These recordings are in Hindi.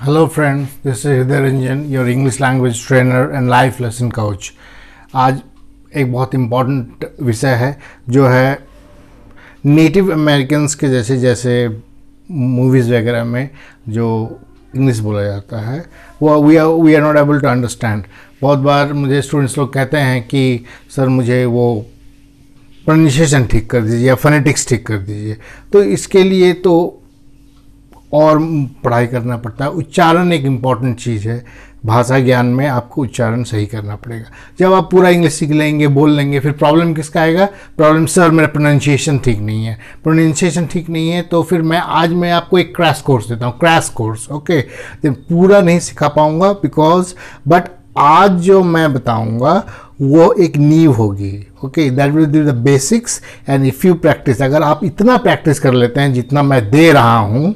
Hello friends this is Hriday Ranjan your English language trainer and life lesson coach आज एक बहुत इम्पॉर्टेंट विषय है जो है नेटिव अमेरिकन्स के जैसे जैसे मूवीज़ वगैरह में जो इंग्लिश बोला जाता है वो we are we are not able to understand बहुत बार मुझे स्टूडेंट्स लोग कहते हैं कि सर मुझे वो प्रोनाउंसिएशन ठीक कर दीजिए या फोनेटिक्स ठीक कर दीजिए तो इसके लिए तो और पढ़ाई करना पड़ता है उच्चारण एक इम्पॉर्टेंट चीज़ है भाषा ज्ञान में आपको उच्चारण सही करना पड़ेगा जब आप पूरा इंग्लिश सीख लेंगे बोल लेंगे फिर प्रॉब्लम किसका आएगा प्रॉब्लम सर मेरा प्रोनाउंसिएशन ठीक नहीं है प्रोनाउंसिएशन ठीक नहीं है तो फिर मैं आज मैं आपको एक क्रैश कोर्स देता हूँ क्रैश कोर्स ओके पूरा नहीं सिखा पाऊँगा बिकॉज बट आज जो मैं बताऊँगा वो एक नींव होगी okay that will do the basics and if you practice अगर आप इतना प्रैक्टिस कर लेते हैं जितना मैं दे रहा हूँ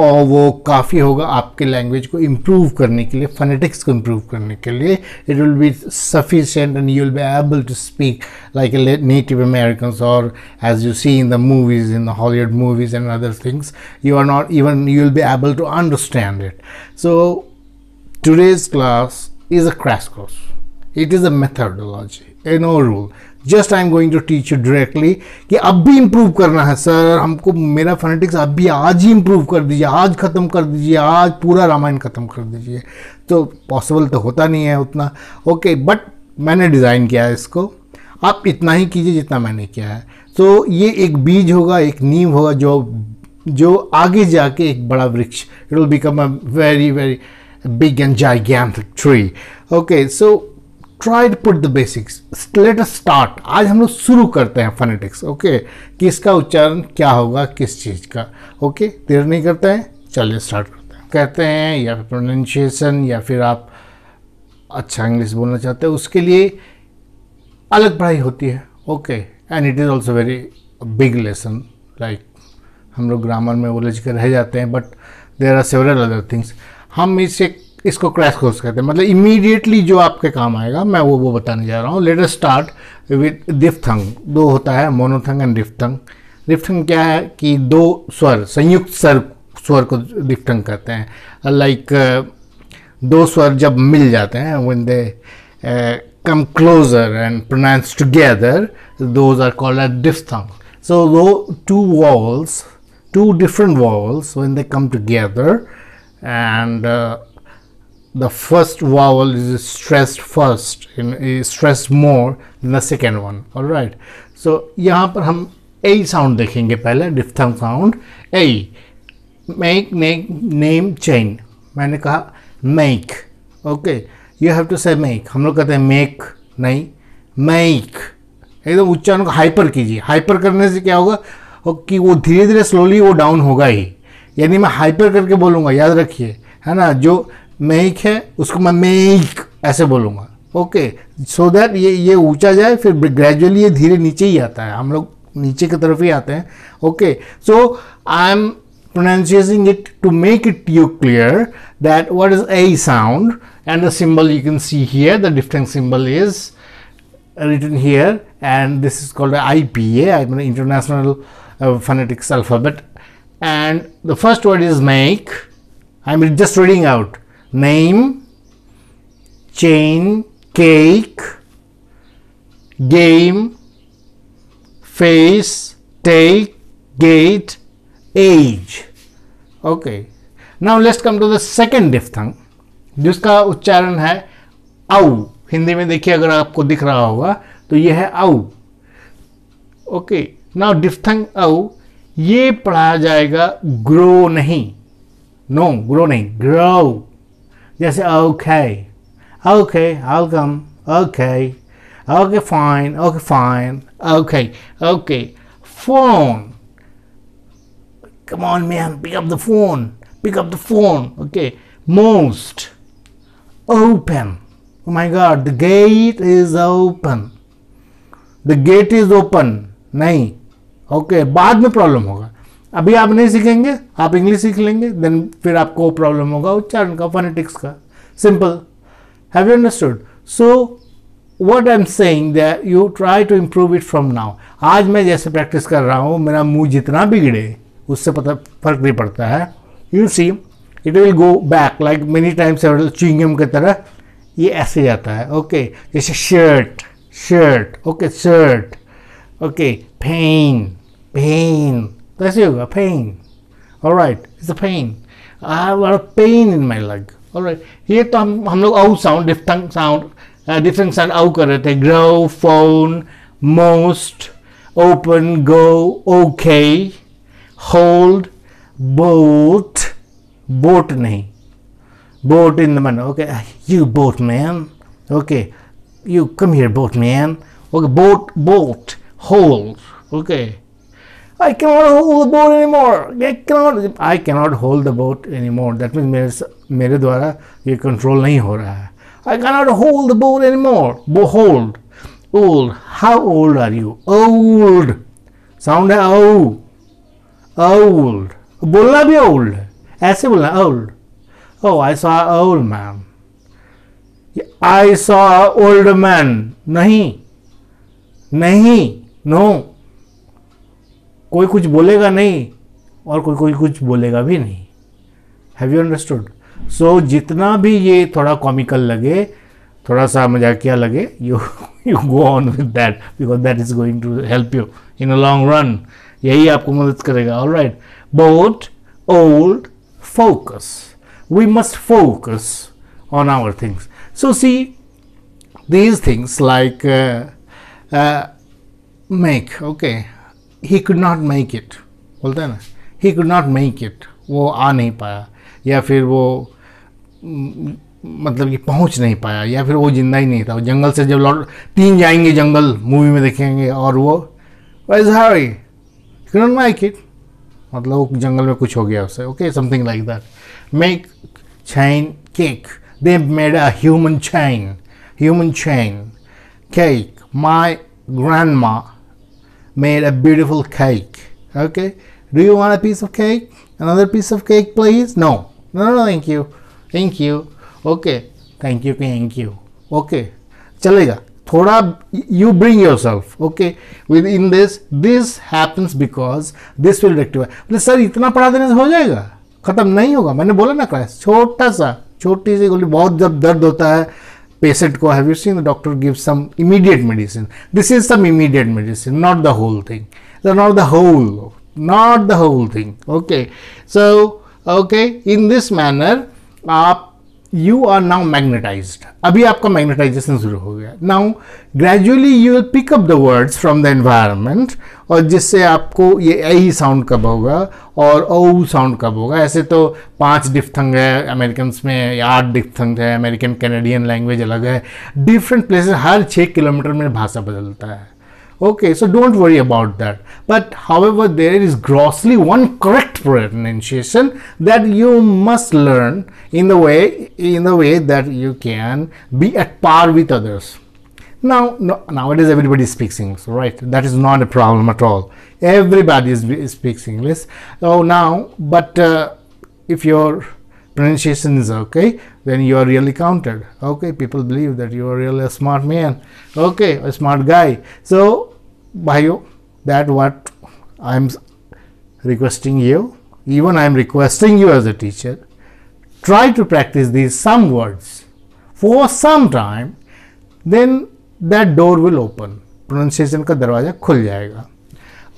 और वो काफ़ी होगा आपके लैंग्वेज को इम्प्रूव करने के लिए फनेटिक्स को इम्प्रूव करने के लिए it will be sufficient and you will be able to speak like native American और as you see in the movies in the Hollywood movies and other things you are not even you will be able to understand it so today's class is a crash course it is a methodology a no rule just I am going to teach you directly कि अब भी इम्प्रूव करना है सर हमको मेरा फोनेटिक्स अब भी आज ही इम्प्रूव कर दीजिए आज ख़त्म कर दीजिए आज पूरा रामायण ख़त्म कर दीजिए तो पॉसिबल तो होता नहीं है उतना ओके okay, बट मैंने डिज़ाइन किया है इसको आप इतना ही कीजिए जितना मैंने किया है तो ये एक बीज होगा एक नींव होगा जो जो आगे जाके एक बड़ा वृक्ष it will become a very very big and gigantic tree okay so try to put the basics let us start आज हम लोग शुरू करते हैं फनेटिक्स ओके कि इसका उच्चारण क्या होगा किस चीज़ का ओके देर नहीं करते हैं चलिए स्टार्ट करते हैं कहते हैं या फिर प्रोनाशिएशन या फिर आप अच्छा इंग्लिश बोलना चाहते हैं उसके लिए अलग पढ़ाई होती है okay and it is also very big lesson like हम लोग ग्रामर में वो लज रह जाते हैं but there are several other things हम इसे इसको क्रैश कोर्स कहते हैं मतलब इमीडिएटली जो आपके काम आएगा मैं वो वो बताने जा रहा हूँ लेटर स्टार्ट विथ डिफथंग दो होता है मोनोथंग एंड डिफथंग डिफथंग क्या है कि दो स्वर संयुक्त स्वर स्वर को डिफथंग कहते हैं लाइक like, दो स्वर जब मिल जाते हैं one they come closer and pronounce together those are called a diphthong so दो two vowels two different vowels one they come together and the first vowel is stressed first in stressed more than the second one all right so yahan par hum a sound dekhenge pehle diphthong sound a make make name chain maine kaha make okay you have to say make hum log kehte hain make nahi make एकदम उच्चारण को हाइपर कीजिए हाइपर करने से क्या होगा कि वो धीरे धीरे स्लोली वो डाउन होगा ही यानी मैं हाइपर करके बोलूँगा याद रखिए है ना जो मेक है उसको मैं मेक ऐसे बोलूँगा ओके सो दैट ये ये ऊँचा जाए फिर ग्रेजुअली ये धीरे नीचे ही आता है हम लोग नीचे की तरफ ही आते हैं okay so I am pronunciating it to make it you clear that what is a sound and the symbol you can see here the different symbol is written here and this is called I P A I mean international phonetics alphabet and the first word is make I am just reading out name, chain, cake, game, face, take, gate, age. Okay. Now let's come to the second diphthong जिसका उच्चारण है आउ हिंदी में देखिए अगर आपको दिख रहा होगा तो यह है आउ ओके नाउ डिफ्थंग आउ ये पढ़ा जाएगा ग्रो नहीं नो no, ग्रो नहीं grow Just okay. Okay, I'll come. Okay. Okay, fine. Okay, fine. Okay. Okay. Phone. Come on, man. Pick up the phone. Pick up the phone. Okay. Most. Open. Oh my god. The gate is open. The gate is open. नहीं okay, Bad. में प्रॉब्लम अभी आप नहीं सीखेंगे आप इंग्लिश सीख लेंगे देन फिर आपको प्रॉब्लम होगा उच्चारण का फोनेटिक्स का simple have you understood so what I am saying you try to improve it from now आज मैं जैसे प्रैक्टिस कर रहा हूँ मेरा मुँह जितना बिगड़े उससे पता फर्क नहीं पड़ता है you see it will go back like many times chewing gum की तरह ये ऐसे जाता है ओके okay. जैसे shirt shirt okay shirt okay fan fan That's you, a Pain. Alright. It's a pain. I have a lot of pain in my leg. Alright. Here तो हम हम out sound different sound different uh, sound O कर रहे थे grow phone most open go okay hold boat boat name. boat in the man okay uh, you boat man okay you come here boat man okay boat boat hold okay I cannot hold the boat anymore. I cannot, I cannot hold the boat anymore. That means मेरे मेरे द्वारा ये control नहीं हो रहा है I cannot hold the boat anymore. Behold, Old. How old are you? Old. Sound है ओ. Old. बोलना भी old. ऐसे बोलना old. Oh, I saw an old man. I saw an old man. नहीं नहीं No. कोई कुछ बोलेगा नहीं और कोई कोई कुछ बोलेगा भी नहीं हैव यू अंडरस्टूड सो जितना भी ये थोड़ा कॉमिकल लगे थोड़ा सा मजाकिया लगे you you go on with that because that is going to help you in a long run यही आपको मदद करेगा all right boat old focus we must focus on our things so see these things like make okay he could not make it बोलते हैं ना he could not make it वो आ नहीं पाया या फिर वो मतलब कि पहुंच नहीं पाया या फिर वो ज़िंदा ही नहीं था वो जंगल से जब लौट तीन जाएंगे जंगल मूवी में देखेंगे और वो वाइज हाई नॉट मेक इट मतलब वो जंगल में कुछ हो गया उससे okay something like that make cake cake. Made a human human human human cake my grand grandma made a beautiful cake. Okay, do you want a piece of cake? Another piece of cake, please? No, no, no, thank you, thank you. Okay, thank you, thank you. Okay, chalega. Thoda, you bring yourself. Okay, within this, this happens because this will rectify. Sir इतना पढ़ा देने से हो जाएगा ख़त्म नहीं होगा मैंने बोला ना क्लास छोटा सा छोटी सी गोली बहुत जब दर्द होता है patient have you seen the doctor gives some immediate medicine this is some immediate medicine not the whole thing not the whole not the whole thing okay so okay in this manner up you are now magnetize अभी आपका मैग्नेटाइजेशन शुरू हो गया now gradually you will pick up the words from the environment और जिससे आपको ये ए ही साउंड कब होगा और ओ साउंड कब होगा ऐसे तो पाँच डिफथंग है अमेरिकन में या आठ डिफथंग है अमेरिकन कैनेडियन लैंग्वेज अलग है डिफरेंट प्लेसेस हर छः किलोमीटर में भाषा बदलता है Okay, so don't worry about that. But however, there is grossly one correct pronunciation that you must learn in the way in the way that you can be at par with others. Now, no, nowadays everybody speaks English, right? That is not a problem at all. Everybody is, speaks English. So oh, now, but uh, if your pronunciation is okay, then you are really counted okay people believe that you are really a smart man okay a smart guy so you, that what i'm requesting you even i'm requesting you as a teacher try to practice these some words for some time then that door will open pronunciation ka darwaza khul jayega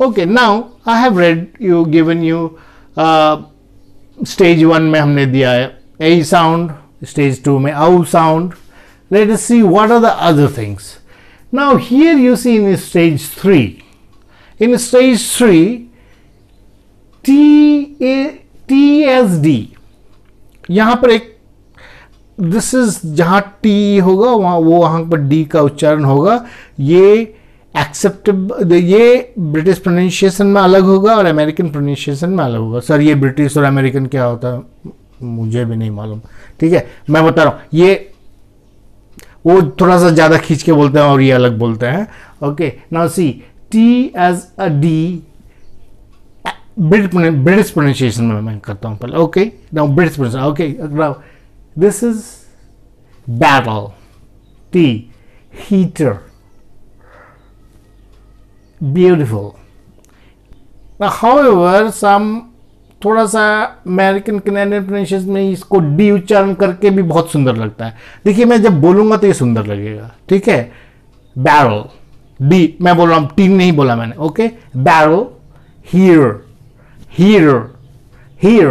okay now i have read you given you uh, stage 1 में हमने दिया है sound. stage 2 may ow sound. Let us see what are the other things. Now here you see in stage 3. In stage 3, T A T S D यहाँ पर एक दिस इज जहाँ टी होगा वहाँ वो वहाँ पर डी का उच्चारण होगा ये एक्सेप्टेबल ये ब्रिटिश प्रोनाउंसिएशन में अलग होगा और अमेरिकन प्रोनाउंसिएशन में अलग होगा सर ये ब्रिटिश और अमेरिकन क्या होता है मुझे भी नहीं मालूम ठीक है मैं बता रहा हूँ ये वो थोड़ा सा ज़्यादा खींच के बोलते हैं और ये अलग बोलते हैं okay now C T as a D British pronunciation में मैं करता हूँ पहले okay now British pronunciation okay now this is battle T heater beautiful however some थोड़ा सा अमेरिकन कैनेडियन प्रोनाउंसिएशन में इसको डी उच्चारण करके भी बहुत सुंदर लगता है देखिए मैं जब बोलूँगा तो ये सुंदर लगेगा ठीक है बैरल डी मैं बोल रहा हूँ टी नहीं बोला मैंने okay barrel here here here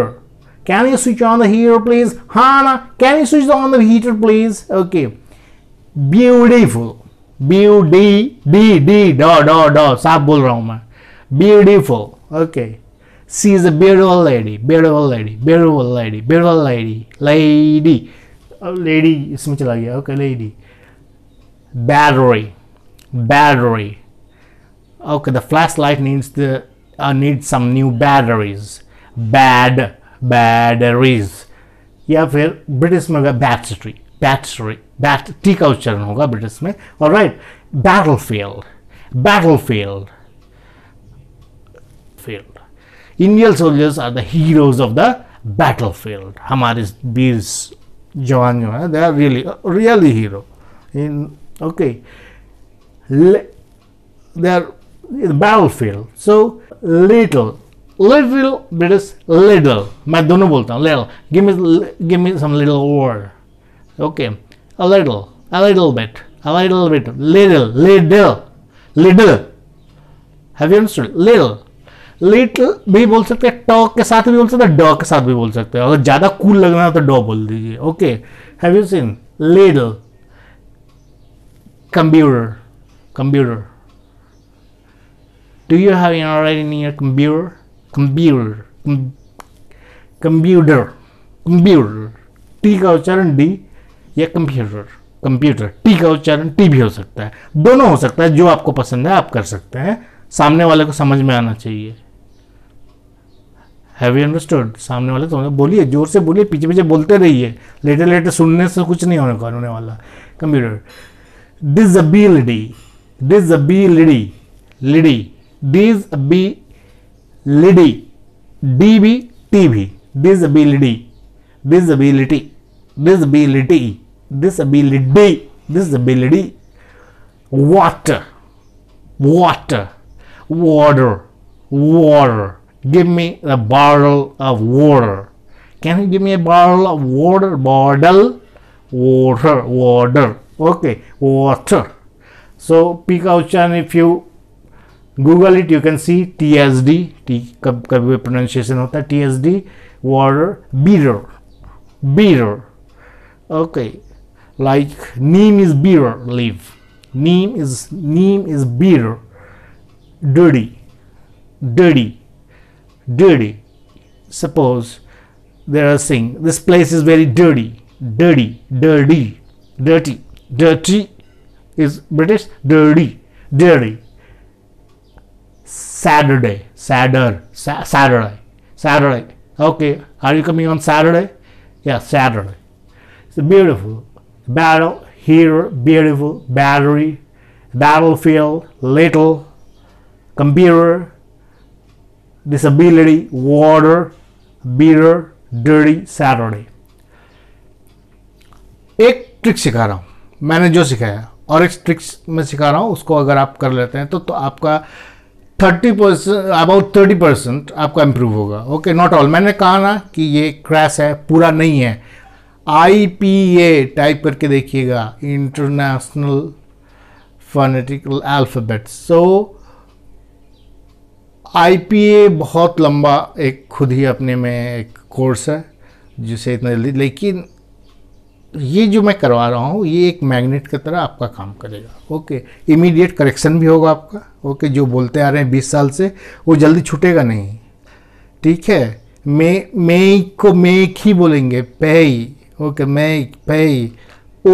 can you switch on the heater please हाँ ना can you switch on the heater please okay beautiful ब्यू डी डी डी डॉ डॉ डॉ साफ बोल रहा हूँ मैं beautiful okay okay. She is a beautiful lady, beautiful lady, beautiful lady, beautiful lady, lady, oh, lady इसमें चला गया okay lady, battery, battery, okay the flashlight needs the uh, needs some new batteries, bad batteries Yeah, फिर British में battery, battery, battery bat T का British होगा ब्रिटिश में All right. Battlefield, battlefield. Field. Indian soldiers are the heroes of the battlefield. Hamare beers jawan jo they are really really hero. In okay, they are in the battlefield. So little little British little. मैं दोनों बोलता little. Give me give me some little word. Okay, a little, a little bit, a little bit, little, little, little. Have you understood? Little. Little भी बोल सकते हैं टॉक के साथ भी बोल सकते हैं डॉ के साथ भी बोल सकते हैं अगर ज़्यादा कूल लगना हो तो डॉ बोल दीजिए okay have you seen little computer computer do you have in already in your computer computer computer computer T का उच्चारण डी या कंप्यूटर कंप्यूटर टी का उच्चारण टी भी हो सकता है दोनों हो सकता है जो आपको पसंद है आप कर सकते हैं सामने वाले को समझ में आना चाहिए हैव यू अंडरस्टूड सामने वाले तो बोलिए जोर से बोलिए पीछे पीछे बोलते रहिए लेटे लेटे सुनने से कुछ नहीं होने का होने वाला कंप्यूटर डिज अबी लिडी disability D B T भी अबी लिडी disability water water water war give me a bottle of water. Can you give me a bottle of water? Bottle, water, water. Okay, water. So, Pikao Chan, if you Google it, you can see TSD, T, pronunciation of that, TSD, water, beer, beer. Okay, like neem is beer, leaf. Neem is, neem is beer, dirty, dirty dirty. Suppose they are saying this place is very dirty, dirty, dirty, dirty, dirty is British, dirty, dirty. Saturday, Saturday, Saturday, Saturday. Okay, are you coming on Saturday? Yeah, Saturday. It's beautiful. Battle, here, beautiful, battery, battlefield, little, computer, disability, water, bitter, dirty, Saturday. एक ट्रिक सिखा रहा हूँ मैंने जो सिखाया और एक ट्रिक्स में सिखा रहा हूँ उसको अगर आप कर लेते हैं तो, तो आपका thirty percent about thirty percent आपका इम्प्रूव होगा ओके नॉट ऑल मैंने कहा ना कि ये क्रैश है पूरा नहीं है आई पी ए टाइप करके देखिएगा इंटरनेशनल फनेटिकल अल्फ़ाबेट सो आई बहुत लंबा एक खुद ही अपने में एक कोर्स है जिसे इतना जल्दी लेकिन ये जो मैं करवा रहा हूँ ये एक मैग्नेट की तरह आपका काम करेगा ओके इमीडिएट करेक्शन भी होगा आपका ओके जो बोलते आ रहे हैं बीस साल से वो जल्दी छूटेगा नहीं ठीक है मे मई को मेक ही बोलेंगे पेई ओके मेक पे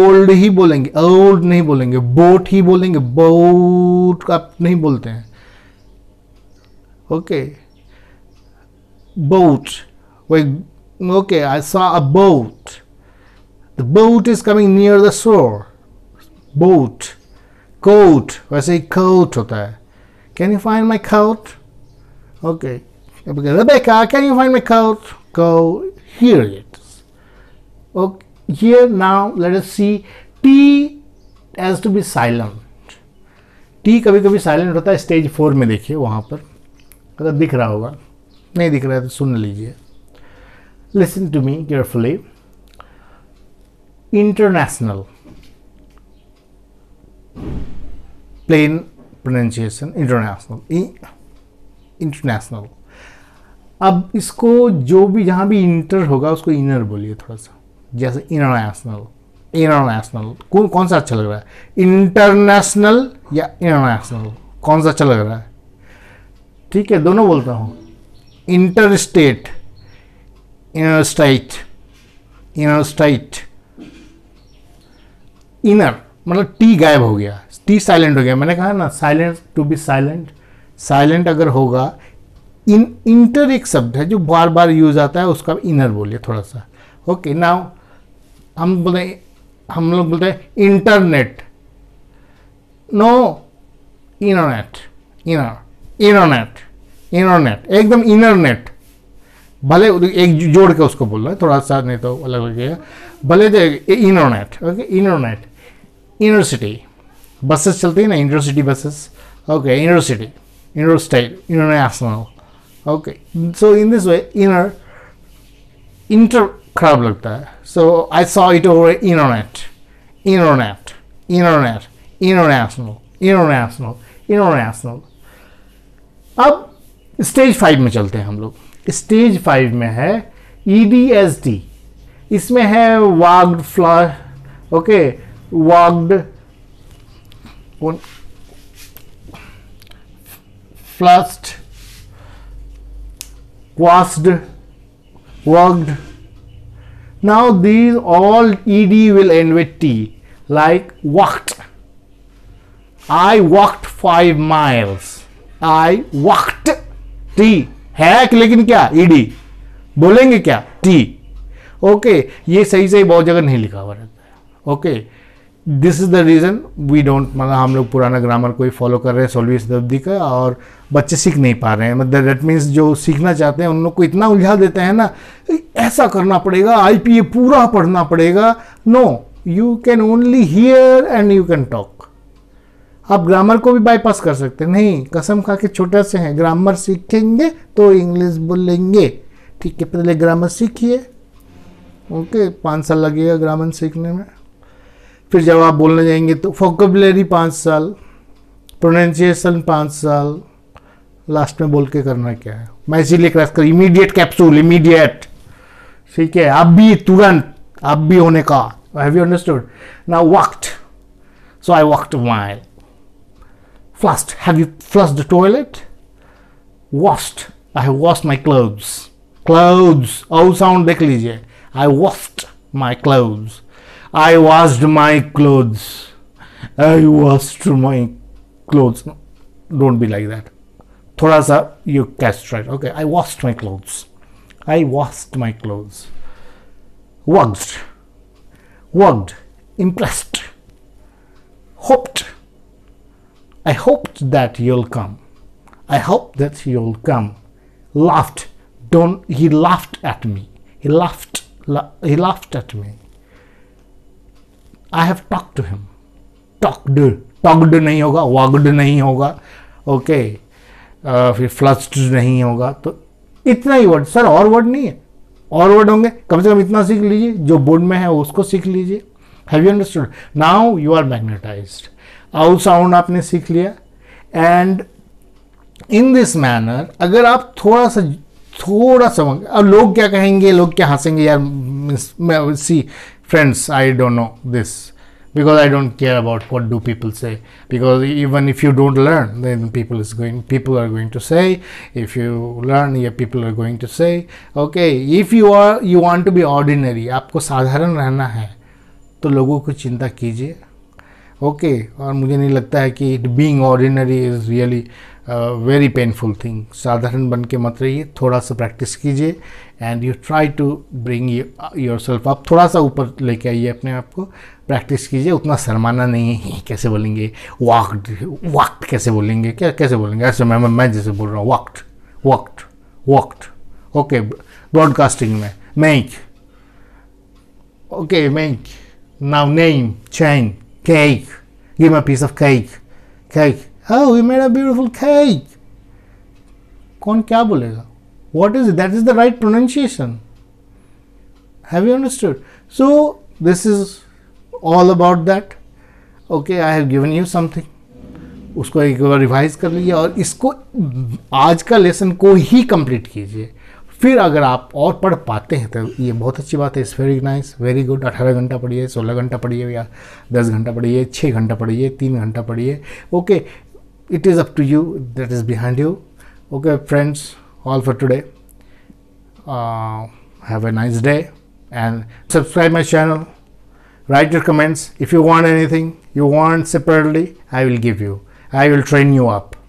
ओल्ड ही बोलेंगे ओल्ड नहीं बोलेंगे बोट ही बोलेंगे बोट आप नहीं बोलते हैं Okay. Boat. okay, I saw a boat. The boat is coming near the shore. Boat. Coat. I say coat Okay, Can you find my coat? Okay. Rebecca, can you find my coat? Go here it is. Okay. Here now let us see T has to be silent. T कभी कभी silent होता है stage four में देखिए वहाँ पर अगर तो दिख रहा होगा नहीं दिख रहा है तो सुन लीजिए listen to me carefully international plain pronunciation international international अब इसको जो भी जहाँ भी इंटर होगा उसको इनर बोलिए थोड़ा सा जैसे इंटरनेशनल इंटरनेशनल कौन कौन सा अच्छा लग रहा है इंटरनेशनल या इंटरनेशनल कौन सा अच्छा लग रहा है ठीक है दोनों बोलता हूँ inter state inner state inner state inner मतलब टी गायब हो गया टी साइलेंट हो गया मैंने कहा ना silent to be silent silent अगर होगा इन इंटर एक शब्द है जो बार बार यूज आता है उसका इनर बोलिए थोड़ा सा ओके नाउ हम बोलते हम लोग बोलते हैं internet no internet inner internet इनोनेट एकदम इनरनेट भले एक जोड़ के उसको बोल रहा है थोड़ा सा नहीं तो अलग अलग भले इनोनेट ओके इनोनेट यूनिवर्सिटी बसेस चलती है ना university buses okay university style international okay so in this way inner inter खराब लगता है so I saw it over इनोनेट इनोनेट इनोनेट इंटरनेशनल इंटरनेशनल इंटरनेशनल अब स्टेज फाइव में चलते हैं हम लोग स्टेज फाइव में है ईडीएसडी e इसमें है walked flow okay walked flushed crossed worked now these all ED will end with T like walked I walked five miles I walked T है लेकिन क्या ईडी e बोलेंगे क्या टी ओके ये सही से बहुत जगह नहीं लिखा हुआ रहता है okay this is the reason we don't मतलब हम लोग पुराना ग्रामर को ही फॉलो कर रहे हैं सोलवी शताब्दी का और बच्चे सीख नहीं पा रहे हैं मतलब दैट मीन्स जो सीखना चाहते हैं उन लोग को इतना उलझा देते हैं ना ऐसा करना पड़ेगा आई पी ए पूरा पढ़ना पड़ेगा no you can only hear and you can talk आप ग्रामर को भी बाईपास कर सकते हैं नहीं कसम खा के छोटे से हैं ग्रामर सीखेंगे तो इंग्लिश बोलेंगे ठीक है पहले ग्रामर सीखिए ओके पाँच साल लगेगा ग्रामर सीखने में फिर जब आप बोलने जाएंगे तो फोकबलरी पाँच साल प्रोनाउंसिएशन पाँच साल लास्ट में बोल के करना क्या है मैं इसीलिए क्रैस कर इमीडिएट कैप्सूल इमीडिएट ठीक है अब भी तुरंत अब भी होने का हैव यू अंडरस्टूड ना walked so I walked mile Flushed. Have you flushed the toilet? Washed. I have washed my clothes. Clothes. Oh, sound देख लीजिए. I washed my clothes. I washed my clothes. I washed my clothes. Don't be like that. थोड़ा sa, you catch right. Okay. I washed my clothes. I washed my clothes. Worked. Worked. Impressed. Hoped. I hoped that you'll come. I hope that you'll come. Laughed. Don't he laughed at me. He laughed. La he laughed at me. I have talked to him. Talked. Talked नहीं होगा walked नहीं होगा ओके okay. uh, फिर फ्लस्ड नहीं होगा तो इतना ही वर्ड सर और वर्ड नहीं है और वर्ड होंगे कम से कम इतना सीख लीजिए जो बोर्ड में है उसको सीख लीजिए have you understood now you are magnetized out sound आपने सीख लिया एंड इन दिस मैनर अगर आप थोड़ा सा थोड़ा सा अब लोग क्या कहेंगे लोग क्या हंसेंगे यार see friends I don't know this because I don't care about what do people say because even if you don't learn then people is going people are going to say if you learn या people are going to say okay if you are you want to be ordinary आपको साधारण रहना है तो लोगों को चिंता कीजिए ओके okay, और मुझे नहीं लगता है कि it being ordinary is really very painful thing साधारण बन के मत रहिए थोड़ा सा प्रैक्टिस कीजिए and you try to bring yourself आप थोड़ा सा ऊपर लेके आइए अपने आप को प्रैक्टिस कीजिए उतना शर्माना नहीं है कैसे बोलेंगे वॉक्ड वॉक्ड कैसे बोलेंगे क्या कैसे बोलेंगे ऐसे मैं मैं जैसे बोल रहा हूँ walked walked walked okay broadcasting में make okay make now name change Cake. Give me a piece of cake. Cake. Oh, we made a beautiful cake. कौन क्या बोलेगा what is that is the right pronunciation have you understood so this is all about that okay I have given you something उसको एक बार रिवाइज कर लीजिए और इसको आज का लेसन को ही कंप्लीट कीजिए फिर अगर आप और पढ़ पाते हैं तो ये बहुत अच्छी बात है it's very nice very good अठारह घंटा पढ़िए सोलह घंटा पढ़िए या दस घंटा पढ़िए छः घंटा पढ़िए तीन घंटा पढ़िए okay it is up to you that is behind you okay friends all for today have a nice day and subscribe my channel write your comments if you want anything you want separately I will give you I will train you up